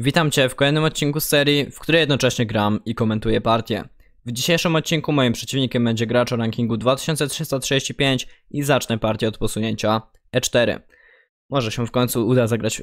Witam Cię w kolejnym odcinku serii, w której jednocześnie gram i komentuję partię. W dzisiejszym odcinku moim przeciwnikiem będzie gracz o rankingu 2335 i zacznę partię od posunięcia E4. Może się w końcu uda zagrać,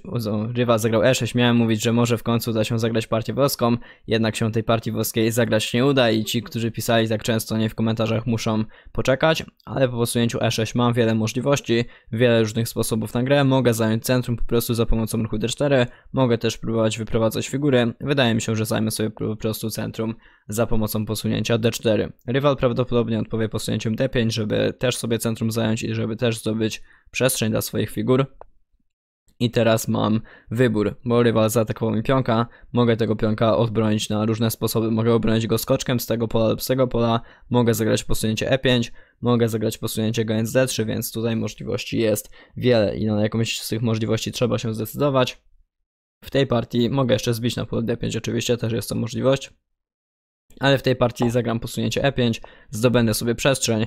Rywa zagrał E6, miałem mówić, że może w końcu uda się zagrać partię włoską, jednak się tej partii włoskiej zagrać nie uda i ci, którzy pisali tak często nie w komentarzach muszą poczekać, ale po posunięciu E6 mam wiele możliwości, wiele różnych sposobów na grę, mogę zająć centrum po prostu za pomocą ruchu D4, mogę też próbować wyprowadzać figury, wydaje mi się, że zajmę sobie po prostu centrum za pomocą posunięcia D4. Rywal prawdopodobnie odpowie posunięciem D5, żeby też sobie centrum zająć i żeby też zdobyć przestrzeń dla swoich figur. I teraz mam wybór, bo rywal zaatakował mi pionka, mogę tego pionka odbronić na różne sposoby, mogę obronić go skoczkiem z tego pola lub z tego pola, mogę zagrać posunięcie e5, mogę zagrać posunięcie gając d3, więc tutaj możliwości jest wiele i na jakąś z tych możliwości trzeba się zdecydować. W tej partii mogę jeszcze zbić na pole d5, oczywiście też jest to możliwość ale w tej partii zagram posunięcie e5, zdobędę sobie przestrzeń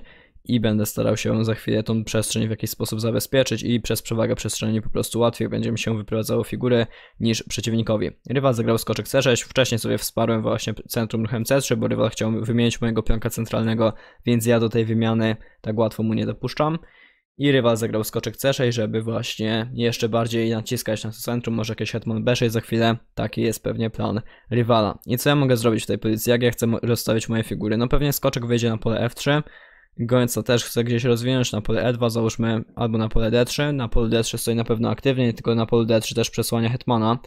i będę starał się za chwilę tą przestrzeń w jakiś sposób zabezpieczyć i przez przewagę przestrzeni po prostu łatwiej będzie mi się wyprowadzało figury niż przeciwnikowi. Rywal zagrał skoczek C6, wcześniej sobie wsparłem właśnie centrum ruchem C3, bo rywal chciał wymienić mojego pionka centralnego, więc ja do tej wymiany tak łatwo mu nie dopuszczam. I rywal zagrał skoczek C6, żeby właśnie jeszcze bardziej naciskać na to centrum, może jakieś hetman B6 za chwilę, taki jest pewnie plan rywala. I co ja mogę zrobić w tej pozycji, jak ja chcę rozstawić moje figury? No pewnie skoczek wyjdzie na pole F3, Gońca też chce gdzieś rozwinąć na pole E2, załóżmy, albo na pole D3. Na pole D3 stoi na pewno aktywnie, tylko na pole D3 też przesłania Hetmana.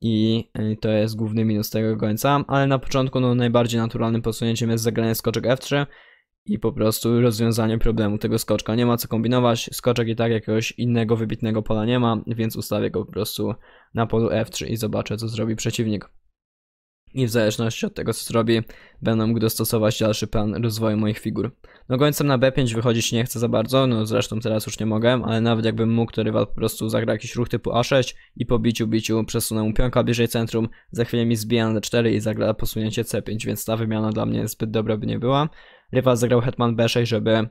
I e, to jest główny minus tego gońca, ale na początku no, najbardziej naturalnym posunięciem jest zagranie skoczek F3 i po prostu rozwiązanie problemu tego skoczka. Nie ma co kombinować, skoczek i tak jakiegoś innego wybitnego pola nie ma, więc ustawię go po prostu na polu F3 i zobaczę co zrobi przeciwnik i w zależności od tego co zrobi, będę mógł dostosować dalszy plan rozwoju moich figur. No końcem na B5 wychodzić nie chcę za bardzo, no zresztą teraz już nie mogę, ale nawet jakbym mógł, to rywal po prostu zagra jakiś ruch typu A6 i po biciu, biciu przesunę mu pionka bliżej centrum, za chwilę mi zbija na D4 i zagra posunięcie C5, więc ta wymiana dla mnie zbyt dobra by nie była. Rywal zagrał hetman B6, żeby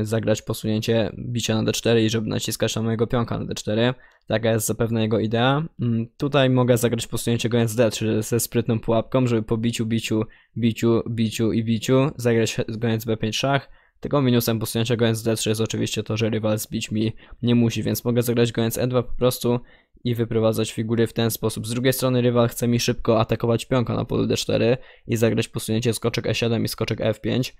Y, zagrać posunięcie bicia na d4 i żeby naciskać na mojego pionka na d4. Taka jest zapewne jego idea. Mm, tutaj mogę zagrać posunięcie goniąc d, 3 ze sprytną pułapką, żeby po biciu, biciu, biciu, biciu i biciu zagrać goniąc b5 szach. Tylko minusem posunięcia goniąc d3 jest oczywiście to, że rywal zbić mi nie musi, więc mogę zagrać goniąc e2 po prostu i wyprowadzać figury w ten sposób. Z drugiej strony rywal chce mi szybko atakować pionka na polu d4 i zagrać posunięcie skoczek e7 i skoczek f5 e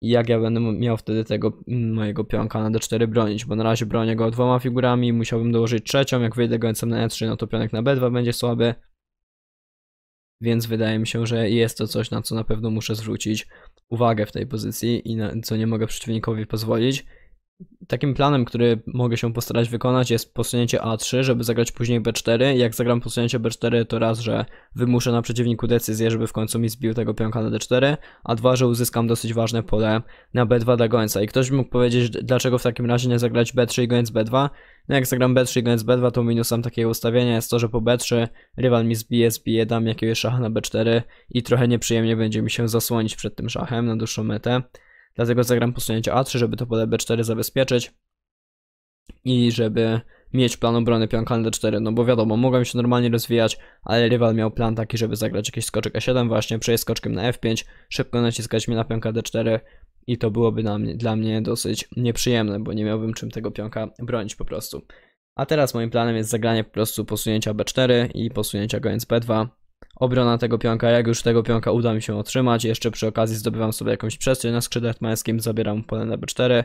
i jak ja będę miał wtedy tego mm, mojego pionka na d4 bronić, bo na razie bronię go dwoma figurami, musiałbym dołożyć trzecią, jak wyjdę gońcem na e3, no to pionek na b2 będzie słaby, więc wydaje mi się, że jest to coś, na co na pewno muszę zwrócić uwagę w tej pozycji i na co nie mogę przeciwnikowi pozwolić takim planem, który mogę się postarać wykonać jest posunięcie A3, żeby zagrać później B4. Jak zagram posunięcie B4 to raz, że wymuszę na przeciwniku decyzję, żeby w końcu mi zbił tego pionka na D4, a dwa, że uzyskam dosyć ważne pole na B2 dla gońca. I ktoś by mógł powiedzieć, dlaczego w takim razie nie zagrać B3 i gońc B2. No jak zagram B3 i gońc B2 to minusem takiego ustawienia jest to, że po B3 rywal mi zbije, zbije, dam jakiegoś szacha na B4 i trochę nieprzyjemnie będzie mi się zasłonić przed tym szachem na dłuższą metę. Dlatego zagram posunięcie A3, żeby to pole B4 zabezpieczyć i żeby mieć plan obrony pionka D4, no bo wiadomo, mogłem się normalnie rozwijać, ale rywal miał plan taki, żeby zagrać jakiś skoczek A7 właśnie, przejść skoczkiem na F5, szybko naciskać mnie na pionka D4 i to byłoby dla mnie, dla mnie dosyć nieprzyjemne, bo nie miałbym czym tego pionka bronić po prostu. A teraz moim planem jest zagranie po prostu posunięcia B4 i posunięcia goniec B2, obrona tego pionka, jak już tego pionka uda mi się otrzymać, jeszcze przy okazji zdobywam sobie jakąś przestrzeń na skrzydle hetmańskim, zabieram pole na b4,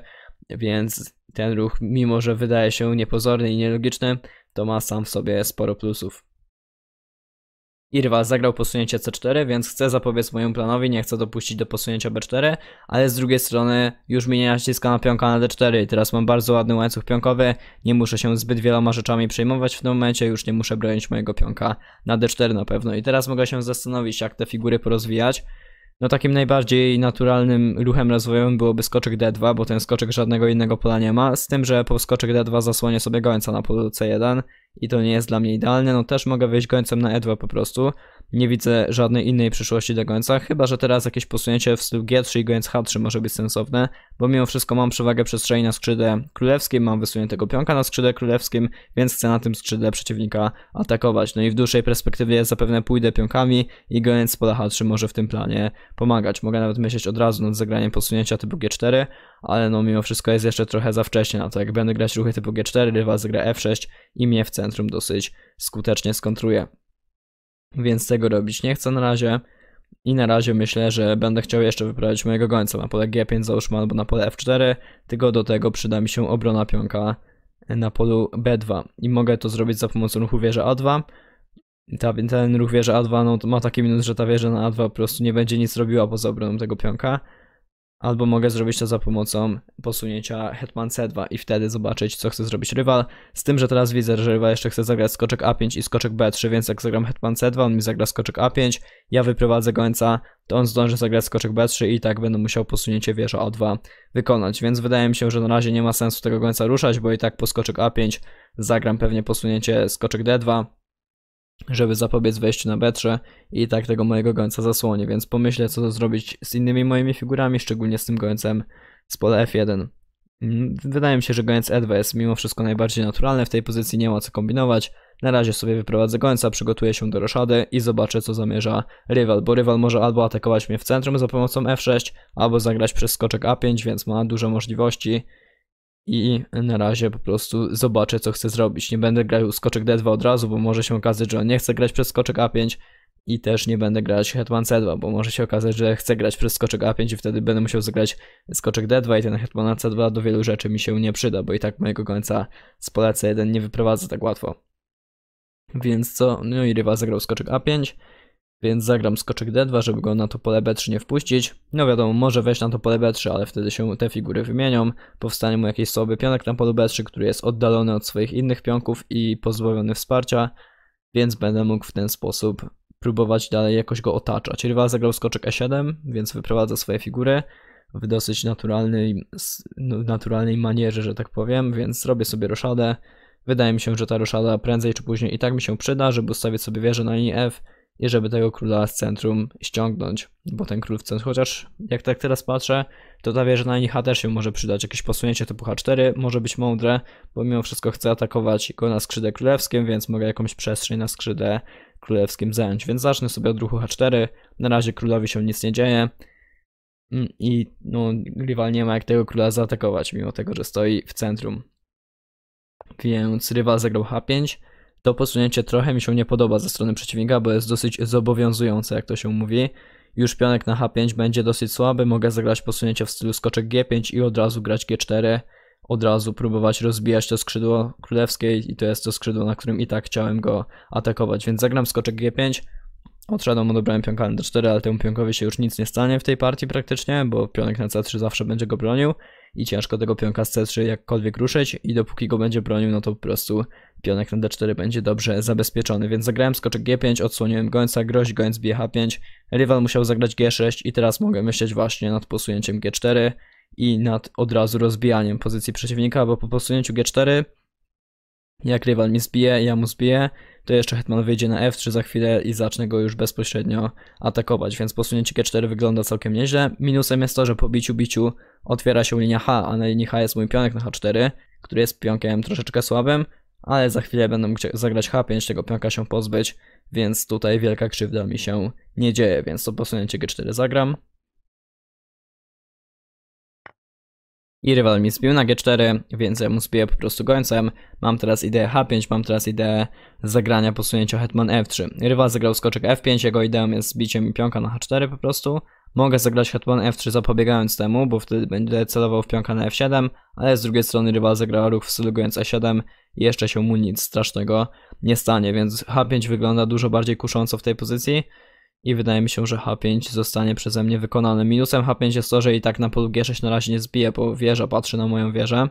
więc ten ruch, mimo że wydaje się niepozorny i nielogiczny, to ma sam w sobie sporo plusów. Irwa zagrał posunięcie C4, więc chcę zapobiec mojemu planowi, nie chcę dopuścić do posunięcia B4, ale z drugiej strony już mnie nie naciska na pionka na D4, teraz mam bardzo ładny łańcuch pionkowy, nie muszę się zbyt wieloma rzeczami przejmować w tym momencie, już nie muszę bronić mojego pionka na D4 na pewno. I teraz mogę się zastanowić, jak te figury porozwijać, no takim najbardziej naturalnym ruchem rozwojowym byłoby skoczek D2, bo ten skoczek żadnego innego pola nie ma, z tym, że po skoczek D2 zasłonię sobie gońca na polu C1 i to nie jest dla mnie idealne, no też mogę wyjść gońcem na E2 po prostu, nie widzę żadnej innej przyszłości dla Goenza, chyba że teraz jakieś posunięcie w stylu G3 i Goenz H3 może być sensowne, bo mimo wszystko mam przewagę przestrzeni na skrzydle królewskim, mam wysuniętego pionka na skrzydle królewskim, więc chcę na tym skrzydle przeciwnika atakować. No i w dłuższej perspektywie zapewne pójdę pionkami i Goenz pola H3 może w tym planie pomagać. Mogę nawet myśleć od razu nad zagraniem posunięcia typu G4, ale no mimo wszystko jest jeszcze trochę za wcześnie na to. Jak będę grać ruchy typu G4, rywal zagra F6 i mnie w centrum dosyć skutecznie skontruje więc tego robić nie chcę na razie. I na razie myślę, że będę chciał jeszcze wyprawić mojego gońca na pole G5 załóżmy albo na pole F4, tylko do tego przyda mi się obrona pionka na polu B2 i mogę to zrobić za pomocą ruchu wieży A2. Ta, ten ruch wieży A2 no, ma taki minus, że ta wieża na A2 po prostu nie będzie nic robiła poza obroną tego pionka. Albo mogę zrobić to za pomocą posunięcia Hetman C2 i wtedy zobaczyć, co chce zrobić rywal. Z tym, że teraz widzę, że rywal jeszcze chce zagrać skoczek A5 i skoczek B3, więc jak zagram Hetman C2, on mi zagra skoczek A5, ja wyprowadzę gońca, to on zdąży zagrać skoczek B3 i tak będę musiał posunięcie wieża O2 wykonać. Więc wydaje mi się, że na razie nie ma sensu tego gońca ruszać, bo i tak po skoczek A5 zagram pewnie posunięcie skoczek D2 żeby zapobiec wejściu na betrze i tak tego mojego gońca zasłonię, więc pomyślę co to zrobić z innymi moimi figurami, szczególnie z tym gońcem z pola F1. Mm, wydaje mi się, że gońc E2 jest mimo wszystko najbardziej naturalny w tej pozycji, nie ma co kombinować. Na razie sobie wyprowadzę gońca, przygotuję się do roszady i zobaczę co zamierza rywal, bo rywal może albo atakować mnie w centrum za pomocą F6, albo zagrać przez skoczek A5, więc ma duże możliwości i na razie po prostu zobaczę, co chcę zrobić. Nie będę grał skoczek D2 od razu, bo może się okazać, że on nie chce grać przez skoczek A5 i też nie będę grać hetman C2, bo może się okazać, że chcę grać przez skoczek A5 i wtedy będę musiał zagrać skoczek D2 i ten hetman C2 do wielu rzeczy mi się nie przyda, bo i tak mojego końca z pola C1 nie wyprowadza tak łatwo. Więc co? No i rywa zagrał skoczek A5 więc zagram skoczek D2, żeby go na to pole B3 nie wpuścić. No wiadomo, może wejść na to pole B3, ale wtedy się te figury wymienią, powstanie mu jakiś słaby pionek na polu B3, który jest oddalony od swoich innych pionków i pozbawiony wsparcia, więc będę mógł w ten sposób próbować dalej jakoś go otaczać. Rywal zagrał skoczek E7, więc wyprowadza swoje figury w dosyć naturalnej, no, naturalnej manierze, że tak powiem, więc robię sobie roszadę. Wydaje mi się, że ta roszada prędzej czy później i tak mi się przyda, żeby ustawić sobie wieżę na linii F, i żeby tego króla z centrum ściągnąć, bo ten król w centrum, chociaż jak tak teraz patrzę, to ta wieża na NH też się może przydać, jakieś posunięcie typu H4 może być mądre, bo mimo wszystko chcę atakować go na skrzydle królewskim, więc mogę jakąś przestrzeń na skrzydle królewskim zająć, więc zacznę sobie od ruchu H4, na razie królowi się nic nie dzieje mm, i no, rywal nie ma jak tego króla zaatakować, mimo tego, że stoi w centrum. Więc rywal zagrał H5, to posunięcie trochę mi się nie podoba ze strony przeciwnika, bo jest dosyć zobowiązujące, jak to się mówi. Już pionek na H5 będzie dosyć słaby, mogę zagrać posunięcie w stylu skoczek G5 i od razu grać G4, od razu próbować rozbijać to skrzydło królewskie i to jest to skrzydło, na którym i tak chciałem go atakować, więc zagram skoczek G5, Odszedłem, odebrałem pionka na d4, ale temu pionkowi się już nic nie stanie w tej partii praktycznie, bo pionek na c3 zawsze będzie go bronił i ciężko tego pionka z C3 jakkolwiek ruszyć i dopóki go będzie bronił, no to po prostu pionek na D4 będzie dobrze zabezpieczony. Więc zagrałem skoczek G5, odsłoniłem gońca, grozi gońc bije H5, rywal musiał zagrać G6 i teraz mogę myśleć właśnie nad posunięciem G4 i nad od razu rozbijaniem pozycji przeciwnika, bo po posunięciu G4 jak rywal mi zbije, ja mu zbiję, to jeszcze Hetman wyjdzie na F3 za chwilę i zacznę go już bezpośrednio atakować, więc posunięcie G4 wygląda całkiem nieźle. Minusem jest to, że po biciu biciu otwiera się linia H, a na linii H jest mój pionek na H4, który jest pionkiem troszeczkę słabym, ale za chwilę będę mógł zagrać H5, tego pionka się pozbyć, więc tutaj wielka krzywda mi się nie dzieje, więc to posunięcie G4 zagram. i rywal mi zbił na G4, więc ja mu zbiję po prostu gońcem. Mam teraz ideę H5, mam teraz ideę zagrania posunięcia hetman F3. Rywal zagrał skoczek F5, jego ideą jest zbicie mi pionka na H4 po prostu. Mogę zagrać hetman F3 zapobiegając temu, bo wtedy będę celował w pionka na F7, ale z drugiej strony rywal zagrał ruch w stylu gojąc E7 i jeszcze się mu nic strasznego nie stanie, więc H5 wygląda dużo bardziej kusząco w tej pozycji i wydaje mi się, że H5 zostanie przeze mnie wykonany. Minusem H5 jest to, że i tak na polu G6 na razie nie zbiję, bo wieża patrzy na moją wieżę.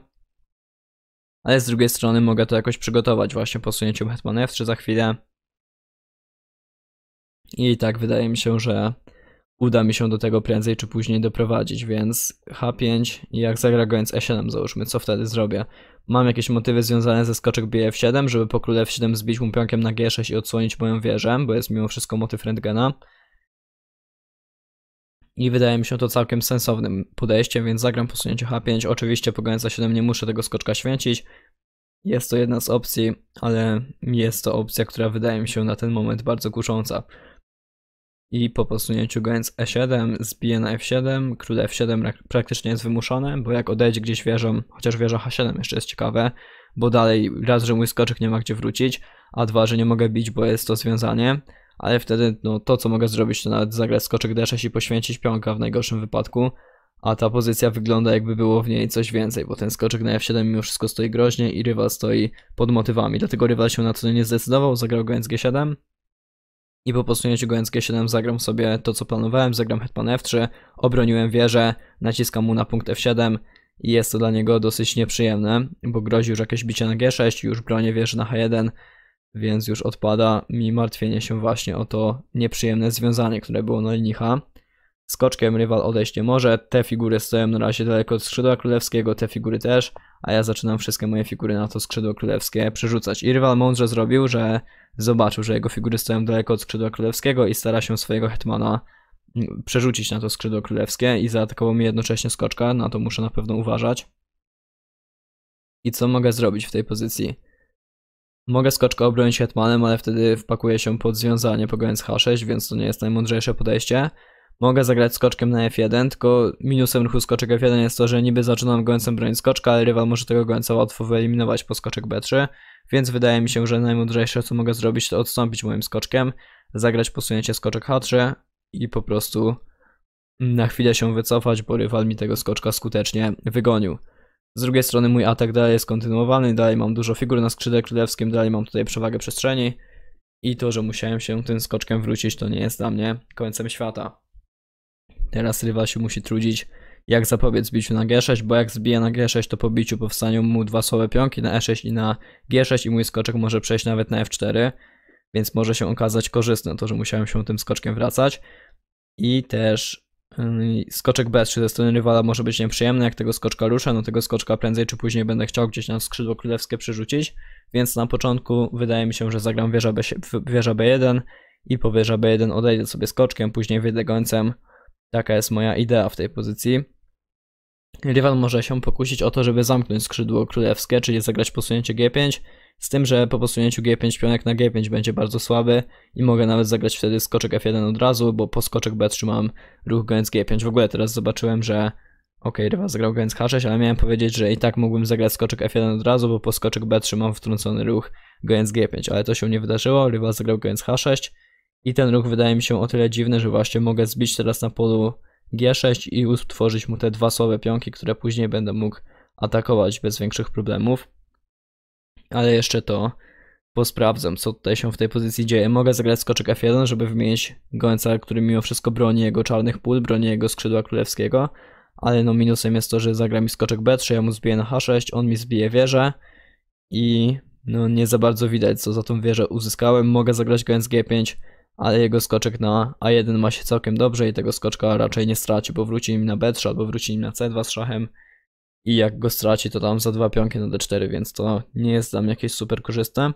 Ale z drugiej strony mogę to jakoś przygotować właśnie posunięciu Hetman F3 za chwilę. I tak wydaje mi się, że uda mi się do tego prędzej czy później doprowadzić, więc H5 i jak zagra gońc E7 załóżmy, co wtedy zrobię? Mam jakieś motywy związane ze skoczek BF7, żeby po króle F7 zbić mu pionkiem na G6 i odsłonić moją wieżę, bo jest mimo wszystko motyw rentgena. I wydaje mi się to całkiem sensownym podejściem, więc zagram posunięcie H5. Oczywiście po gońca 7 nie muszę tego skoczka święcić. Jest to jedna z opcji, ale jest to opcja, która wydaje mi się na ten moment bardzo kusząca i po posunięciu nie E7 e zbije na F7, król F7 praktycznie jest wymuszone, bo jak odejdzie gdzieś wieżą, chociaż wieża H7 jeszcze jest ciekawe, bo dalej raz, że mój skoczek nie ma gdzie wrócić, a dwa, że nie mogę bić, bo jest to związanie, ale wtedy no, to co mogę zrobić to nawet zagrać skoczek D6 i poświęcić pionka w najgorszym wypadku, a ta pozycja wygląda jakby było w niej coś więcej, bo ten skoczek na F7 mimo wszystko stoi groźnie i rywal stoi pod motywami, dlatego rywal się na to nie zdecydował, zagrał go G7, i po posunięciu gońskie 7 zagram sobie to, co planowałem, zagram hetman f3, obroniłem wieżę, naciskam mu na punkt f7 i jest to dla niego dosyć nieprzyjemne, bo grozi już jakieś bicie na g6, już bronię wieży na h1, więc już odpada mi martwienie się właśnie o to nieprzyjemne związanie, które było na linii h. Skoczkiem rywal odejść nie może. Te figury stoją na razie daleko od skrzydła królewskiego, te figury też, a ja zaczynam wszystkie moje figury na to skrzydło królewskie przerzucać. I rywal mądrze zrobił, że zobaczył, że jego figury stoją daleko od skrzydła królewskiego i stara się swojego hetmana mm, przerzucić na to skrzydło królewskie i zaatakował mi jednocześnie skoczka, na to muszę na pewno uważać. I co mogę zrobić w tej pozycji? Mogę skoczka obronić hetmanem, ale wtedy wpakuję się pod związanie pogając H6, więc to nie jest najmądrzejsze podejście mogę zagrać skoczkiem na F1, tylko minusem ruchu skoczek F1 jest to, że niby zaczynam gońcem bronić skoczka, ale rywal może tego gońca łatwo wyeliminować po skoczek B3, więc wydaje mi się, że najmądrzejsze co mogę zrobić to odstąpić moim skoczkiem, zagrać posunięcie skoczek H3 i po prostu na chwilę się wycofać, bo rywal mi tego skoczka skutecznie wygonił. Z drugiej strony mój atak dalej jest kontynuowany, dalej mam dużo figur na skrzydle królewskim, dalej mam tutaj przewagę przestrzeni i to, że musiałem się tym skoczkiem wrócić to nie jest dla mnie końcem świata. Teraz rywal się musi trudzić, jak zapobiec biciu na G6, bo jak zbije na G6, to po biciu powstaną mu dwa słabe pionki na E6 i na G6 i mój skoczek może przejść nawet na F4, więc może się okazać korzystne to, że musiałem się tym skoczkiem wracać. I też mm, skoczek B3 ze strony rywala może być nieprzyjemny, jak tego skoczka ruszę, no tego skoczka prędzej czy później będę chciał gdzieś na skrzydło królewskie przerzucić, więc na początku wydaje mi się, że zagram wieża, B, wieża B1 i po wieża B1 odejdę sobie skoczkiem, później wyjdę gońcem, Taka jest moja idea w tej pozycji. Rywal może się pokusić o to, żeby zamknąć skrzydło królewskie, czyli zagrać posunięcie G5, z tym, że po posunięciu G5 pionek na G5 będzie bardzo słaby i mogę nawet zagrać wtedy skoczek F1 od razu, bo po skoczek B3 mam ruch gęc G5. W ogóle teraz zobaczyłem, że ok, rywal zagrał gęc H6, ale miałem powiedzieć, że i tak mógłbym zagrać skoczek F1 od razu, bo po skoczek B3 mam wtrącony ruch gęc G5, ale to się nie wydarzyło, rywal zagrał gęc H6, i ten ruch wydaje mi się o tyle dziwny, że właśnie mogę zbić teraz na polu G6 i utworzyć mu te dwa słabe pionki, które później będę mógł atakować bez większych problemów. Ale jeszcze to posprawdzam, co tutaj się w tej pozycji dzieje. Mogę zagrać skoczek F1, żeby wymienić gońca, który mimo wszystko broni jego czarnych pól, broni jego skrzydła królewskiego, ale no minusem jest to, że zagra mi skoczek B3, ja mu zbiję na H6, on mi zbije wieżę i no nie za bardzo widać, co za tą wieżę uzyskałem. Mogę zagrać gońc G5, ale jego skoczek na A1 ma się całkiem dobrze i tego skoczka raczej nie straci, bo wróci im na B3 albo wróci im na C2 z szachem i jak go straci to tam za dwa pionki na D4, więc to nie jest dla mnie jakieś super korzystne.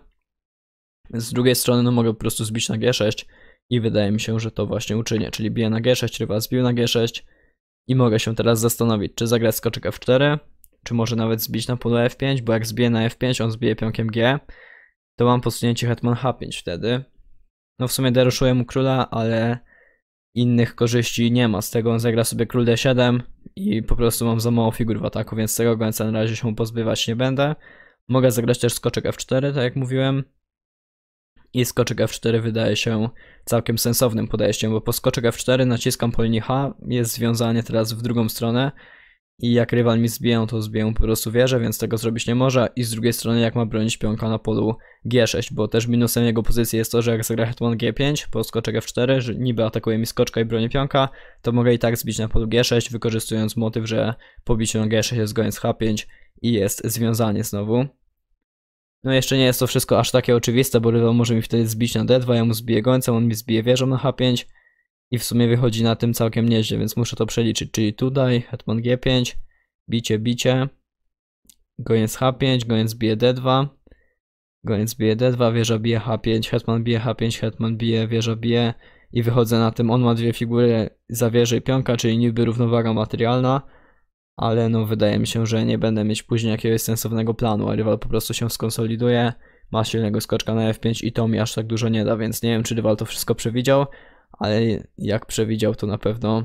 Z drugiej strony no mogę po prostu zbić na G6 i wydaje mi się, że to właśnie uczynię, czyli biję na G6, rywa, zbił na G6 i mogę się teraz zastanowić, czy zagrać skoczek F4, czy może nawet zbić na pole F5, bo jak zbiję na F5, on zbije pionkiem G, to mam posunięcie hetman H5 wtedy, no w sumie deruszuje mu króla, ale innych korzyści nie ma. Z tego on zagra sobie król d7 i po prostu mam za mało figur w ataku, więc tego gońca na razie się pozbywać nie będę. Mogę zagrać też skoczek f4, tak jak mówiłem. I skoczek f4 wydaje się całkiem sensownym podejściem, bo po skoczek f4 naciskam po linii h, jest związanie teraz w drugą stronę i jak rywal mi zbiją, to zbiję po prostu wieżę, więc tego zrobić nie może i z drugiej strony jak ma bronić pionka na polu G6, bo też minusem jego pozycji jest to, że jak zagra hetman G5, po skoczek F4, że niby atakuje mi skoczka i broni pionka, to mogę i tak zbić na polu G6, wykorzystując motyw, że pobicie na G6 jest goniec H5 i jest związanie znowu. No jeszcze nie jest to wszystko aż takie oczywiste, bo rywal może mi wtedy zbić na D2, ja mu zbiję gońcem, on mi zbije wieżą na H5, i w sumie wychodzi na tym całkiem nieźle, więc muszę to przeliczyć. Czyli tutaj hetman g5, bicie, bicie, goniec h5, goniec bije d2, goniec bije d2, wieża bije h5, hetman bije h5, hetman bije, wieża bije i wychodzę na tym. On ma dwie figury za wieżę i pionka, czyli niby równowaga materialna, ale no wydaje mi się, że nie będę mieć później jakiegoś sensownego planu, a rywal po prostu się skonsoliduje, ma silnego skoczka na f5 i to mi aż tak dużo nie da, więc nie wiem, czy rywal to wszystko przewidział, ale jak przewidział to na pewno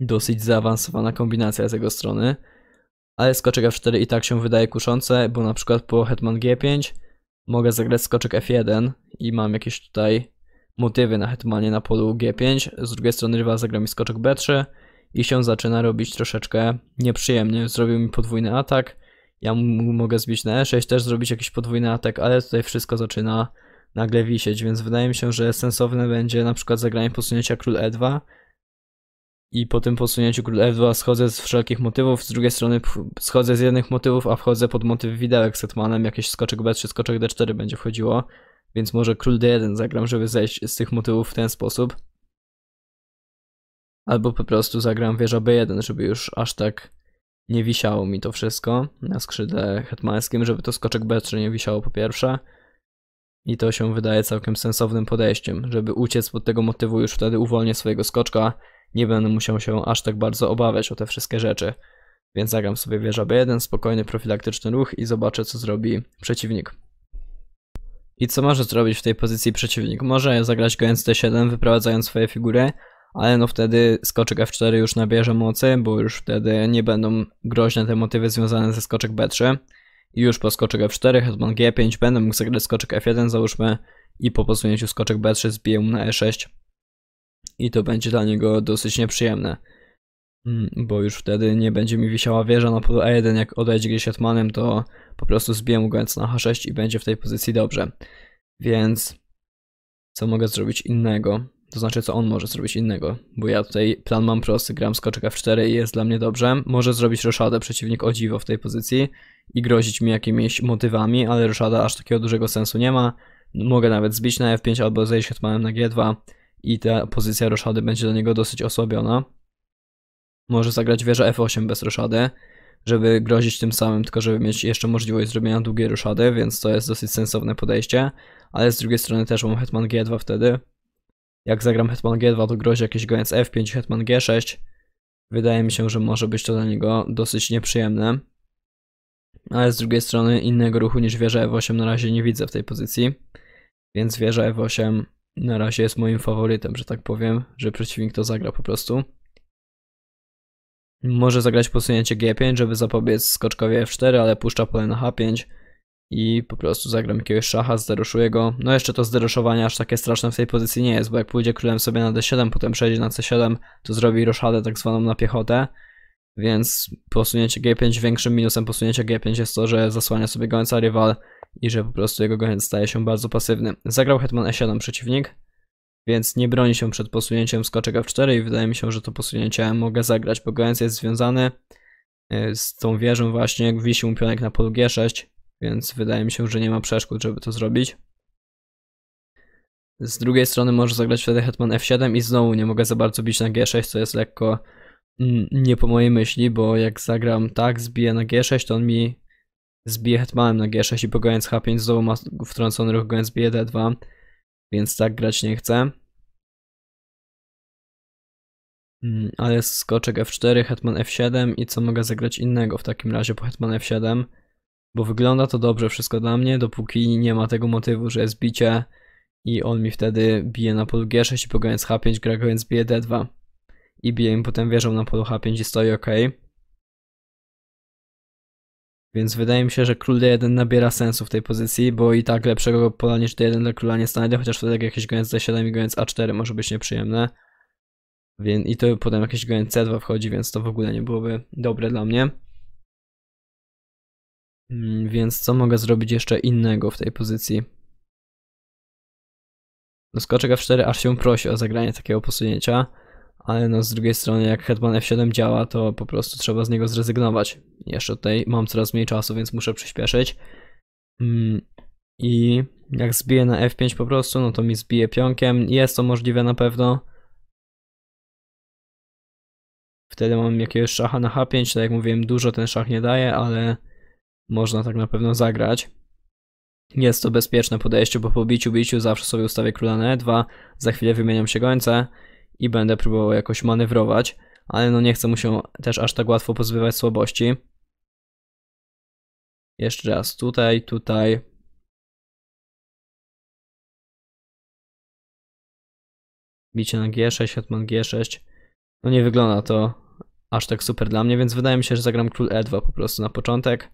dosyć zaawansowana kombinacja z jego strony. Ale skoczek f4 i tak się wydaje kuszące, bo na przykład po hetman g5 mogę zagrać skoczek f1 i mam jakieś tutaj motywy na hetmanie na polu g5. Z drugiej strony rywal zagra mi skoczek b3 i się zaczyna robić troszeczkę nieprzyjemnie. Zrobił mi podwójny atak, ja mu mogę zbić na e6, też zrobić jakiś podwójny atak, ale tutaj wszystko zaczyna nagle wisieć, więc wydaje mi się, że sensowne będzie na przykład zagranie posunięcia król e2 i po tym posunięciu król f2 e schodzę z wszelkich motywów, z drugiej strony schodzę z jednych motywów, a wchodzę pod motyw widełek setmanem, jakieś skoczek b3, skoczek d4 będzie wchodziło, więc może król d1 zagram, żeby zejść z tych motywów w ten sposób. Albo po prostu zagram wieża b1, żeby już aż tak nie wisiało mi to wszystko na skrzydle hetmańskim, żeby to skoczek b3 nie wisiało po pierwsze. I to się wydaje całkiem sensownym podejściem, żeby uciec pod tego motywu już wtedy uwolnię swojego skoczka, nie będę musiał się aż tak bardzo obawiać o te wszystkie rzeczy. Więc zagram sobie wieża B1, spokojny profilaktyczny ruch i zobaczę co zrobi przeciwnik. I co może zrobić w tej pozycji przeciwnik? Może zagrać gojąc NC7, wyprowadzając swoje figury, ale no wtedy skoczek F4 już nabierze mocy, bo już wtedy nie będą groźne te motywy związane ze skoczek B3 i już po skoczek F4, hetman G5, będę mógł zagrać skoczek F1 załóżmy i po posunięciu skoczek B3 zbiję na E6 i to będzie dla niego dosyć nieprzyjemne, mm, bo już wtedy nie będzie mi wisiała wieża na polu E1, jak odejdzie gdzieś hetmanem to po prostu zbiję mu go na H6 i będzie w tej pozycji dobrze, więc co mogę zrobić innego? To znaczy, co on może zrobić innego. Bo ja tutaj plan mam prosty, gram skoczek F4 i jest dla mnie dobrze. Może zrobić roszadę przeciwnik o dziwo w tej pozycji i grozić mi jakimiś motywami, ale roszada aż takiego dużego sensu nie ma. Mogę nawet zbić na F5 albo zejść hetmanem na G2 i ta pozycja roszady będzie do niego dosyć osłabiona. Może zagrać wieża F8 bez roszady, żeby grozić tym samym, tylko żeby mieć jeszcze możliwość zrobienia długiej roszady, więc to jest dosyć sensowne podejście. Ale z drugiej strony też mam hetman G2 wtedy, jak zagram Hetman G2, to grozi jakieś goniec F5, Hetman G6. Wydaje mi się, że może być to dla niego dosyć nieprzyjemne. Ale z drugiej strony innego ruchu niż wieża F8 na razie nie widzę w tej pozycji. Więc wieża F8 na razie jest moim faworytem, że tak powiem, że przeciwnik to zagra po prostu. Może zagrać posunięcie G5, żeby zapobiec skoczkowi F4, ale puszcza pole na H5 i po prostu zagram jakiegoś szacha, zderuszuję go. No jeszcze to zderuszowanie aż takie straszne w tej pozycji nie jest, bo jak pójdzie królem sobie na d7, potem przejdzie na c7, to zrobi roszadę tak zwaną na piechotę. Więc posunięcie g5, większym minusem posunięcia g5 jest to, że zasłania sobie gońca rywal i że po prostu jego goniec staje się bardzo pasywny. Zagrał hetman e7 przeciwnik, więc nie broni się przed posunięciem skoczek f4 i wydaje mi się, że to posunięcie mogę zagrać, bo goniec jest związany y, z tą wieżą właśnie, wisi mu pionek na polu g6, więc wydaje mi się, że nie ma przeszkód, żeby to zrobić. Z drugiej strony może zagrać wtedy Hetman F7 i znowu nie mogę za bardzo bić na G6, co jest lekko mm, nie po mojej myśli, bo jak zagram tak, zbiję na G6, to on mi zbije hetmanem na G6 i po gołęc H5 znowu ma wtrącony ruch gołęc bije D2, więc tak grać nie chcę. Mm, ale skoczek F4, hetman F7 i co mogę zagrać innego w takim razie po hetman F7? Bo wygląda to dobrze wszystko dla mnie, dopóki nie ma tego motywu, że jest bicie i on mi wtedy bije na polu G6 i po H5 gra więc bije D2 i bije mi potem wieżą na polu H5 i stoi ok. Więc wydaje mi się, że król D1 nabiera sensu w tej pozycji, bo i tak lepszego pola niż D1 dla króla nie znajdę, chociaż wtedy jakiś goniec D7 i goniec A4 może być nieprzyjemne. Więc i to potem jakiś goniec C2 wchodzi, więc to w ogóle nie byłoby dobre dla mnie. Mm, więc co mogę zrobić jeszcze innego w tej pozycji? No skoczek F4 aż się prosi o zagranie takiego posunięcia, ale no z drugiej strony jak hetman F7 działa, to po prostu trzeba z niego zrezygnować. Jeszcze tutaj mam coraz mniej czasu, więc muszę przyspieszyć. Mm, I jak zbiję na F5 po prostu, no to mi zbije pionkiem. Jest to możliwe na pewno. Wtedy mam jakiegoś szacha na H5, tak jak mówiłem, dużo ten szach nie daje, ale można tak na pewno zagrać. Jest to bezpieczne podejście, bo po biciu, biciu zawsze sobie ustawię króla na e2, za chwilę wymieniam się gońce i będę próbował jakoś manewrować, ale no nie chcę mu się też aż tak łatwo pozbywać słabości. Jeszcze raz, tutaj, tutaj. Bicie na g6, hetman g6. No nie wygląda to aż tak super dla mnie, więc wydaje mi się, że zagram król e2 po prostu na początek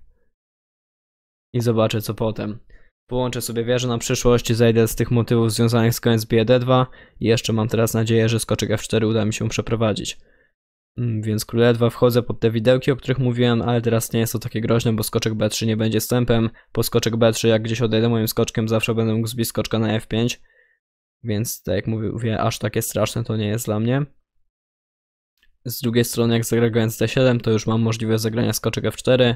i zobaczę co potem. Połączę sobie wieżę na przyszłość, zejdę z tych motywów związanych z koniec D2 i jeszcze mam teraz nadzieję, że skoczek F4 uda mi się przeprowadzić. Mm, więc król E2 wchodzę pod te widełki, o których mówiłem, ale teraz nie jest to takie groźne, bo skoczek B3 nie będzie stępem. Po skoczek B3 jak gdzieś odejdę moim skoczkiem zawsze będę mógł zbić skoczka na F5. Więc tak jak mówię, aż takie straszne to nie jest dla mnie. Z drugiej strony jak zagrałem D7 to już mam możliwość zagrania skoczek F4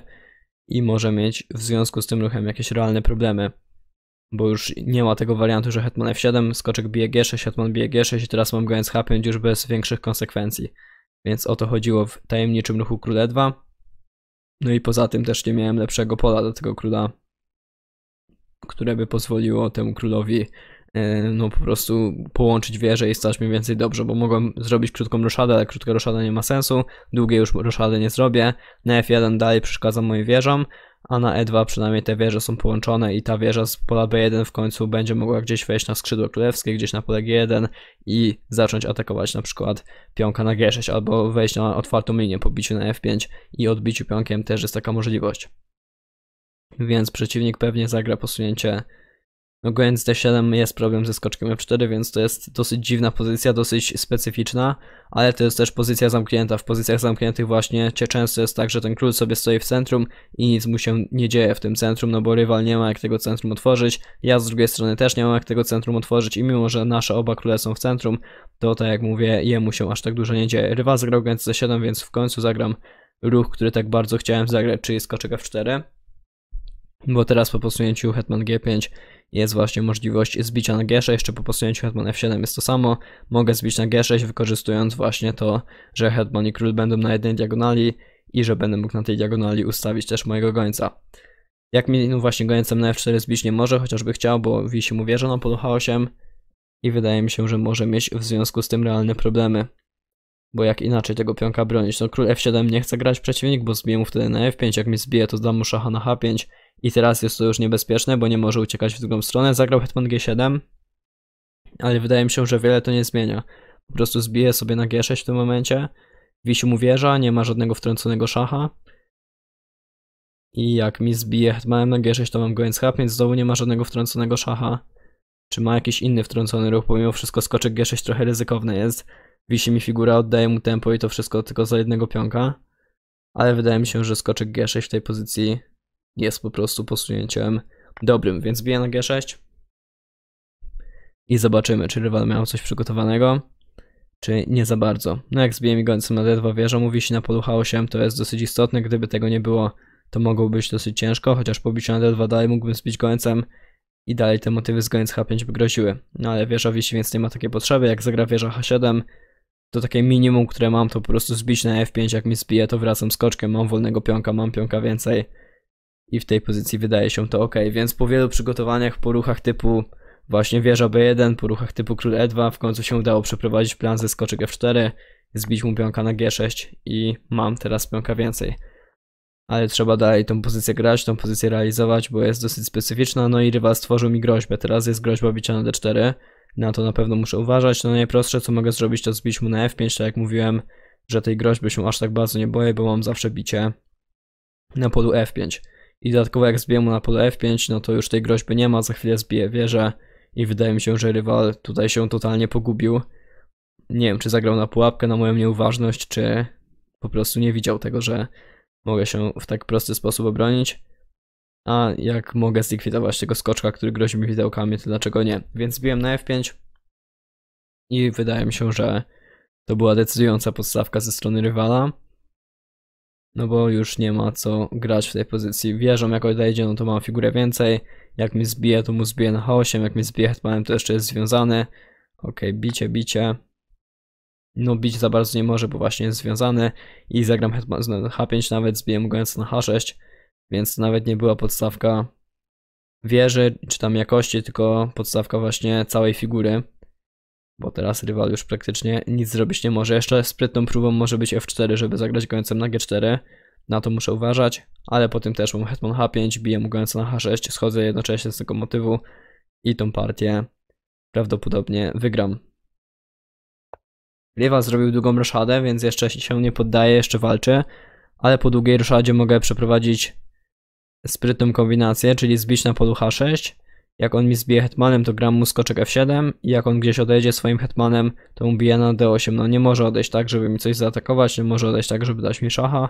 i może mieć w związku z tym ruchem jakieś realne problemy. Bo już nie ma tego wariantu, że hetman f7, skoczek bije g6, hetman bije g6 i teraz mam go H5 już bez większych konsekwencji. Więc o to chodziło w tajemniczym ruchu król e2. No i poza tym też nie miałem lepszego pola do tego króla, które by pozwoliło temu królowi Y, no po prostu połączyć wieże i stać mniej więcej dobrze, bo mogłem zrobić krótką roszadę, ale krótka roszada nie ma sensu, długiej już roszady nie zrobię, na F1 dalej przeszkadza moim wieżom, a na E2 przynajmniej te wieże są połączone i ta wieża z pola B1 w końcu będzie mogła gdzieś wejść na skrzydło królewskie, gdzieś na pole G1 i zacząć atakować na przykład pionka na G6 albo wejść na otwartą linię po biciu na F5 i odbiciu pionkiem też jest taka możliwość. Więc przeciwnik pewnie zagra posunięcie no Gojąc D7 jest problem ze skoczkiem F4, więc to jest dosyć dziwna pozycja, dosyć specyficzna, ale to jest też pozycja zamknięta. W pozycjach zamkniętych właśnie często jest tak, że ten król sobie stoi w centrum i nic mu się nie dzieje w tym centrum, no bo rywal nie ma jak tego centrum otworzyć, ja z drugiej strony też nie mam jak tego centrum otworzyć i mimo, że nasze oba króle są w centrum, to tak jak mówię, jemu się aż tak dużo nie dzieje. Rywal zagrał Gojąc D7, więc w końcu zagram ruch, który tak bardzo chciałem zagrać, czyli skoczek F4 bo teraz po posunięciu Hetman G5 jest właśnie możliwość zbicia na G6, jeszcze po posunięciu Hetman F7 jest to samo. Mogę zbić na G6 wykorzystując właśnie to, że Hetman i Król będą na jednej diagonali i że będę mógł na tej diagonali ustawić też mojego gońca. Jak mi no właśnie gońcem na F4 zbić nie może, chociażby chciał, bo wisi mu wieża na polu H8 i wydaje mi się, że może mieć w związku z tym realne problemy. Bo jak inaczej tego pionka bronić? No król F7 nie chce grać przeciwnik, bo zbije mu wtedy na F5, jak mi zbije to dam mu szacha na H5 i teraz jest to już niebezpieczne, bo nie może uciekać w drugą stronę. Zagrał hetman g7, ale wydaje mi się, że wiele to nie zmienia. Po prostu zbije sobie na g6 w tym momencie. Wisi mu wieża, nie ma żadnego wtrąconego szacha. I jak mi zbije hetmanem na g6, to mam gońc hap, więc znowu nie ma żadnego wtrąconego szacha. Czy ma jakiś inny wtrącony ruch, pomimo wszystko skoczek g6 trochę ryzykowny jest. Wisi mi figura, oddaje mu tempo i to wszystko tylko za jednego pionka. Ale wydaje mi się, że skoczek g6 w tej pozycji jest po prostu posunięciem dobrym, więc biję na G6 i zobaczymy, czy rywal miał coś przygotowanego, czy nie za bardzo. No jak zbiję mi gońcem na D2 wieżą, mówi się na polu H8, to jest dosyć istotne, gdyby tego nie było, to mogło być dosyć ciężko, chociaż po na D2 dalej mógłbym zbić gońcem i dalej te motywy z gońc H5 by groziły. No ale wieża wisi, więc nie ma takiej potrzeby, jak zagra wieża H7, to takie minimum, które mam, to po prostu zbić na F5, jak mi zbije, to wracam skoczkiem, mam wolnego pionka, mam pionka więcej i w tej pozycji wydaje się to ok, więc po wielu przygotowaniach, po ruchach typu właśnie wieża B1, po ruchach typu król E2 w końcu się udało przeprowadzić plan ze skoczek F4, zbić mu pionka na G6 i mam teraz pionka więcej. Ale trzeba dalej tą pozycję grać, tą pozycję realizować, bo jest dosyć specyficzna, no i rywal stworzył mi groźbę, teraz jest groźba bicia na D4, na to na pewno muszę uważać, no najprostsze co mogę zrobić to zbić mu na F5, tak jak mówiłem, że tej groźby się aż tak bardzo nie boję, bo mam zawsze bicie na polu F5. I dodatkowo jak zbiję mu na pole F5, no to już tej groźby nie ma, za chwilę zbije wieżę i wydaje mi się, że rywal tutaj się totalnie pogubił. Nie wiem, czy zagrał na pułapkę na moją nieuważność, czy po prostu nie widział tego, że mogę się w tak prosty sposób obronić. A jak mogę zlikwidować tego skoczka, który grozi mi widełkami, to dlaczego nie? Więc biłem na F5 i wydaje mi się, że to była decydująca podstawka ze strony rywala no bo już nie ma co grać w tej pozycji. Wieżą jak odejdzie, no to mam figurę więcej. Jak mi zbije, to mu zbije na H8. Jak mi zbije hetmanem, to jeszcze jest związany. Ok, bicie, bicie. No bić za bardzo nie może, bo właśnie jest związany. I zagram hetman H5 nawet, zbiję mu gając na H6. Więc nawet nie była podstawka wieży, czy tam jakości, tylko podstawka właśnie całej figury bo teraz rywal już praktycznie nic zrobić nie może. Jeszcze sprytną próbą może być F4, żeby zagrać gońcem na G4. Na to muszę uważać, ale po tym też mam hetman H5, biję mu gońca na H6, schodzę jednocześnie z tego motywu i tą partię prawdopodobnie wygram. Rywal zrobił długą roszadę, więc jeszcze się nie poddaje, jeszcze walczy, ale po długiej roszadzie mogę przeprowadzić sprytną kombinację, czyli zbić na polu H6, jak on mi zbije hetmanem, to gram mu skoczek f7 i jak on gdzieś odejdzie swoim hetmanem, to mu bije na d8. No nie może odejść tak, żeby mi coś zaatakować, nie może odejść tak, żeby dać mi szacha,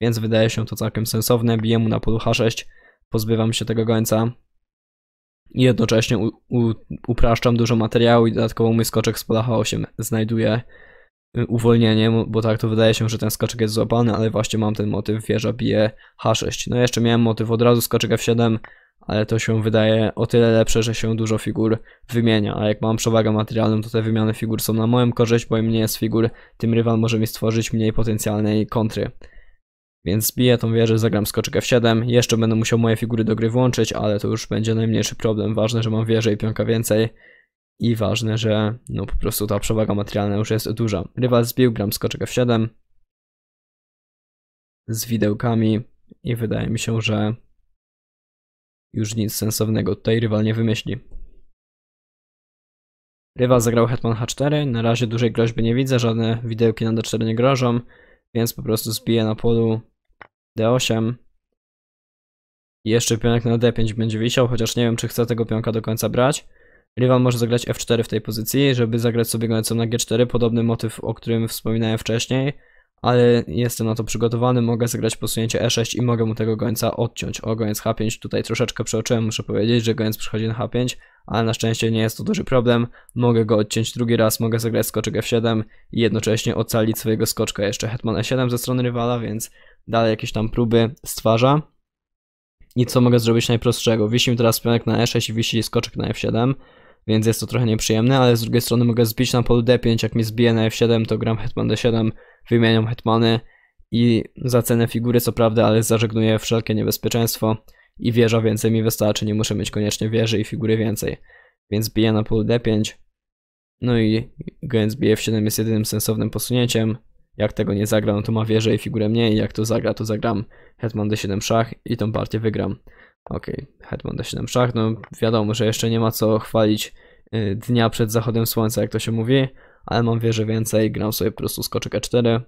więc wydaje się to całkiem sensowne. Biję mu na polu h6, pozbywam się tego gońca i jednocześnie upraszczam dużo materiału i dodatkowo mój skoczek z pola h8 znajduje y, uwolnienie, bo tak to wydaje się, że ten skoczek jest złapany, ale właśnie mam ten motyw wieża bije h6. No jeszcze miałem motyw od razu skoczek f7, ale to się wydaje o tyle lepsze, że się dużo figur wymienia, a jak mam przewagę materialną, to te wymiany figur są na moją korzyść, bo im mniej jest figur, tym rywal może mi stworzyć mniej potencjalnej kontry. Więc biję tą wieżę, zagram skoczek f7, jeszcze będę musiał moje figury do gry włączyć, ale to już będzie najmniejszy problem, ważne, że mam wieżę i pionka więcej i ważne, że no po prostu ta przewaga materialna już jest duża. Rywal zbił, gram skoczek f7 z widełkami i wydaje mi się, że już nic sensownego tutaj rywal nie wymyśli. Rywal zagrał hetman h4, na razie dużej groźby nie widzę, żadne widełki na d4 nie grożą, więc po prostu zbije na polu d8. I jeszcze pionek na d5 będzie wisiał, chociaż nie wiem czy chce tego pionka do końca brać. Rywal może zagrać f4 w tej pozycji, żeby zagrać sobie gońcem na g4, podobny motyw, o którym wspominałem wcześniej ale jestem na to przygotowany, mogę zagrać posunięcie E6 i mogę mu tego gońca odciąć. O, goniec H5 tutaj troszeczkę przeoczyłem, muszę powiedzieć, że goniec przychodzi na H5, ale na szczęście nie jest to duży problem. Mogę go odciąć drugi raz, mogę zagrać skoczek F7 i jednocześnie ocalić swojego skoczka jeszcze hetman E7 ze strony rywala, więc dalej jakieś tam próby stwarza. I co mogę zrobić najprostszego? Wisi mi teraz pionek na E6 i wisi skoczek na F7 więc jest to trochę nieprzyjemne, ale z drugiej strony mogę zbić na polu D5, jak mi zbije na F7, to gram hetman D7, wymienią hetmany i za cenę figury co prawda, ale zażegnuje wszelkie niebezpieczeństwo i wieża więcej mi wystarczy, nie muszę mieć koniecznie wieży i figury więcej. Więc bije na pół d5, no i gęc bije f7 jest jedynym sensownym posunięciem. Jak tego nie zagra, no to ma wieżę i figurę mniej, jak to zagra, to zagram hetman d7 szach i tą partię wygram. Okej, okay. hetman d7 szach, no wiadomo, że jeszcze nie ma co chwalić y, dnia przed zachodem słońca, jak to się mówi, ale mam wieżę więcej, gram sobie po prostu skoczek E4.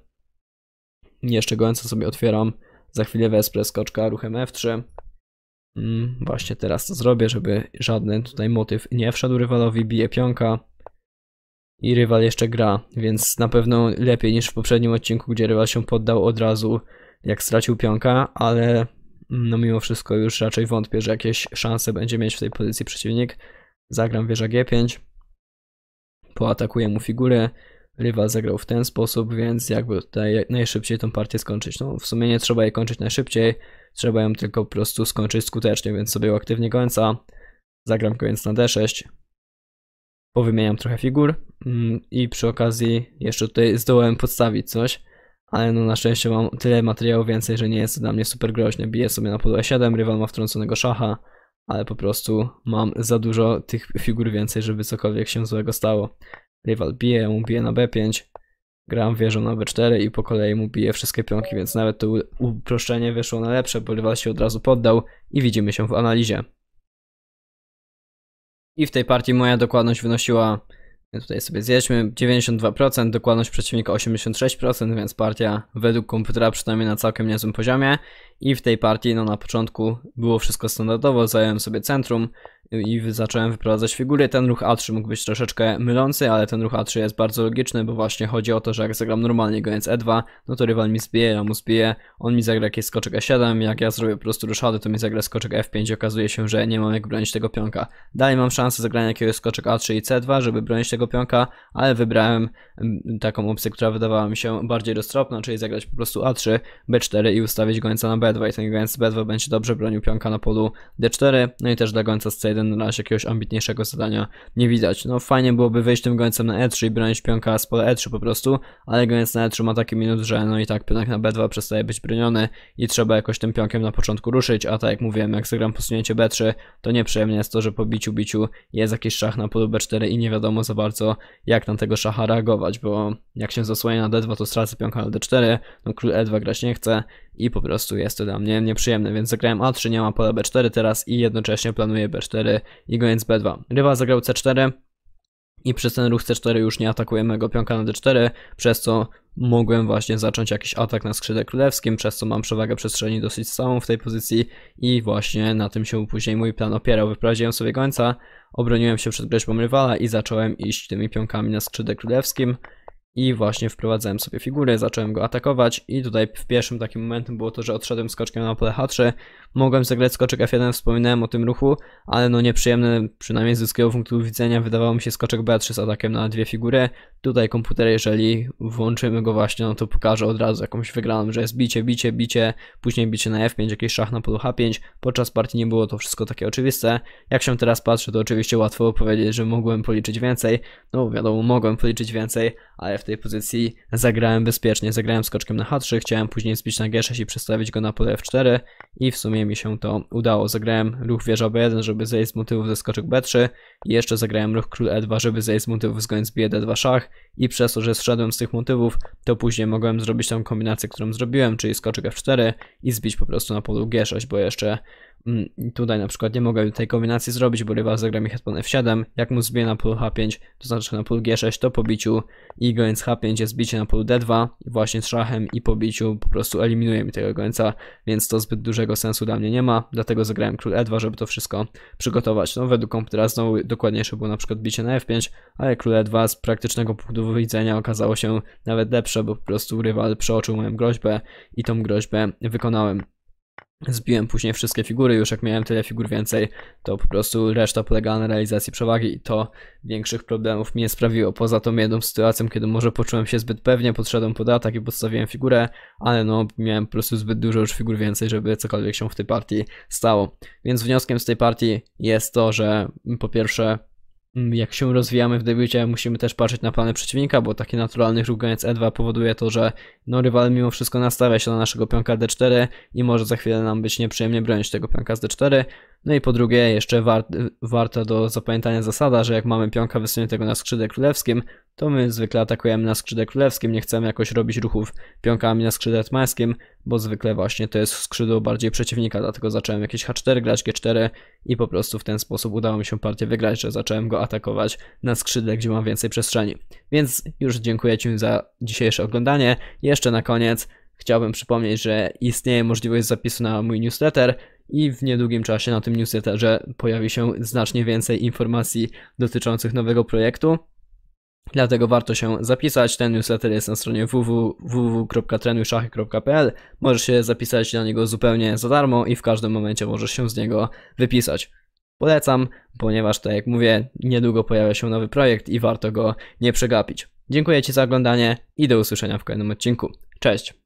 Jeszcze gońca sobie otwieram, za chwilę wesprę skoczka ruchem F3. Mm, właśnie teraz to zrobię, żeby żaden tutaj motyw nie wszedł rywalowi, bije pionka. I rywal jeszcze gra, więc na pewno lepiej niż w poprzednim odcinku, gdzie rywal się poddał od razu, jak stracił pionka, ale mm, no mimo wszystko już raczej wątpię, że jakieś szanse będzie mieć w tej pozycji przeciwnik. Zagram wieża G5 poatakuje mu figurę. Rywal zagrał w ten sposób, więc jakby tutaj najszybciej tą partię skończyć. No w sumie nie trzeba jej kończyć najszybciej, trzeba ją tylko po prostu skończyć skutecznie, więc sobie aktywnie końca. Zagram go na D6. Powymieniam trochę figur mm, i przy okazji jeszcze tutaj zdołałem podstawić coś, ale no na szczęście mam tyle materiału więcej, że nie jest to dla mnie super groźne. Biję sobie na podłe 7, rywal ma wtrąconego szacha, ale po prostu mam za dużo tych figur więcej, żeby cokolwiek się złego stało. Rywal bije, mu bije na B5, gram wieżą na B4 i po kolei mu bije wszystkie pionki, więc nawet to uproszczenie wyszło na lepsze, bo rywal się od razu poddał i widzimy się w analizie. I w tej partii moja dokładność wynosiła Tutaj sobie zjedźmy 92%, dokładność przeciwnika 86%, więc partia według komputera przynajmniej na całkiem niezłym poziomie. I w tej partii, no na początku było wszystko standardowo, zająłem sobie centrum, i zacząłem wyprowadzać figury. Ten ruch A3 mógł być troszeczkę mylący, ale ten ruch A3 jest bardzo logiczny, bo właśnie chodzi o to, że jak zagram normalnie goniec E2, no to rywal mi zbije, ja mu zbije, on mi zagra jakiś skoczek E7, jak ja zrobię po prostu ruszadę, to mi zagra skoczek F5 i okazuje się, że nie mam jak bronić tego pionka. Dalej mam szansę zagrania jakiegoś skoczek A3 i C2, żeby bronić tego pionka, ale wybrałem mm, taką opcję, która wydawała mi się bardziej roztropna, czyli zagrać po prostu A3, B4 i ustawić gońca na B2 i ten goniec B2 będzie dobrze bronił pionka na polu D4, no i też dla gońca z C1 1 na razie jakiegoś ambitniejszego zadania nie widać. No fajnie byłoby wyjść tym gońcem na E3 i bronić pionka z pola E3 po prostu, ale goniec na E3 ma taki minut, że no i tak pionek na B2 przestaje być broniony i trzeba jakoś tym pionkiem na początku ruszyć, a tak jak mówiłem, jak zagram posunięcie B3, to nieprzyjemne jest to, że po biciu biciu jest jakiś szach na polu B4 i nie wiadomo za bardzo jak na tego szacha reagować, bo jak się zasłania na D2 to stracę pionka na D4, no król E2 grać nie chce i po prostu jest to dla mnie nieprzyjemne, więc zagrałem A3, nie ma pola B4 teraz i jednocześnie planuję B4 i goniec B2. Rywa zagrał C4 i przez ten ruch C4 już nie atakuje mego pionka na D4, przez co mogłem właśnie zacząć jakiś atak na skrzydle królewskim, przez co mam przewagę przestrzeni dosyć całą w tej pozycji i właśnie na tym się później mój plan opierał. Wyprowadziłem sobie gońca, obroniłem się przed groźbą rywala i zacząłem iść tymi pionkami na skrzydle królewskim i właśnie wprowadzałem sobie figury, zacząłem go atakować i tutaj w pierwszym takim momentem było to, że odszedłem skoczkiem na pole H3, Mogłem zagrać skoczek F1, wspominałem o tym ruchu, ale no nieprzyjemny, przynajmniej z ludzkiego punktu widzenia, wydawało mi się skoczek B3 z atakiem na dwie figury. Tutaj komputer, jeżeli włączymy go właśnie, no to pokaże od razu jakąś wygraną, że jest bicie, bicie, bicie, później bicie na F5, jakiś szach na polu H5. Podczas partii nie było to wszystko takie oczywiste. Jak się teraz patrzę, to oczywiście łatwo powiedzieć, że mogłem policzyć więcej. No wiadomo, mogłem policzyć więcej, ale w tej pozycji zagrałem bezpiecznie. Zagrałem skoczkiem na H3, chciałem później zbić na G6 i przestawić go na pole F4 i w sumie fajnie mi się to udało. Zagrałem ruch wieża B1, żeby zejść z motywów ze skoczek B3 i jeszcze zagrałem ruch król E2, żeby zejść z motywów z gońc B1, D2 szach i przez to, że zszedłem z tych motywów, to później mogłem zrobić tą kombinację, którą zrobiłem, czyli skoczek F4 i zbić po prostu na polu G6, bo jeszcze Mm, tutaj na przykład nie mogę tej kombinacji zrobić, bo rywal zagra mi hetman f7, jak mu zbije na pól h5, to znaczy na pól g6 to po biciu i gońc h5 jest bicie na pól d2 właśnie z szachem i po biciu po prostu eliminuje mi tego gońca, więc to zbyt dużego sensu dla mnie nie ma, dlatego zagrałem król e2, żeby to wszystko przygotować. No według komputera znowu dokładniejsze było na przykład bicie na f5, ale król e2 z praktycznego punktu widzenia okazało się nawet lepsze, bo po prostu rywal przeoczył moją groźbę i tą groźbę wykonałem. Zbiłem później wszystkie figury, już jak miałem tyle figur więcej, to po prostu reszta polegała na realizacji przewagi i to większych problemów mi nie sprawiło. Poza tą jedną sytuacją, kiedy może poczułem się zbyt pewnie, podszedłem pod atak i podstawiłem figurę, ale no miałem po prostu zbyt dużo już figur więcej, żeby cokolwiek się w tej partii stało. Więc wnioskiem z tej partii jest to, że po pierwsze Mm, jak się rozwijamy w debiucie, musimy też patrzeć na plany przeciwnika, bo taki naturalny ruganiec E2 powoduje to, że no, rywal mimo wszystko nastawia się na naszego pionka D4 i może za chwilę nam być nieprzyjemnie bronić tego pionka z D4, no i po drugie, jeszcze warta do zapamiętania zasada, że jak mamy pionka wysuniętego na skrzydle królewskim, to my zwykle atakujemy na skrzydle królewskim, nie chcemy jakoś robić ruchów pionkami na skrzydle tmańskim, bo zwykle właśnie to jest skrzydło bardziej przeciwnika, dlatego zacząłem jakieś H4 grać, G4 i po prostu w ten sposób udało mi się partię wygrać, że zacząłem go atakować na skrzydle, gdzie mam więcej przestrzeni. Więc już dziękuję Ci za dzisiejsze oglądanie. Jeszcze na koniec chciałbym przypomnieć, że istnieje możliwość zapisu na mój newsletter, i w niedługim czasie na tym newsletterze pojawi się znacznie więcej informacji dotyczących nowego projektu. Dlatego warto się zapisać. Ten newsletter jest na stronie www.trenujszachy.pl. Możesz się zapisać na niego zupełnie za darmo i w każdym momencie możesz się z niego wypisać. Polecam, ponieważ, tak jak mówię, niedługo pojawia się nowy projekt i warto go nie przegapić. Dziękuję Ci za oglądanie i do usłyszenia w kolejnym odcinku. Cześć!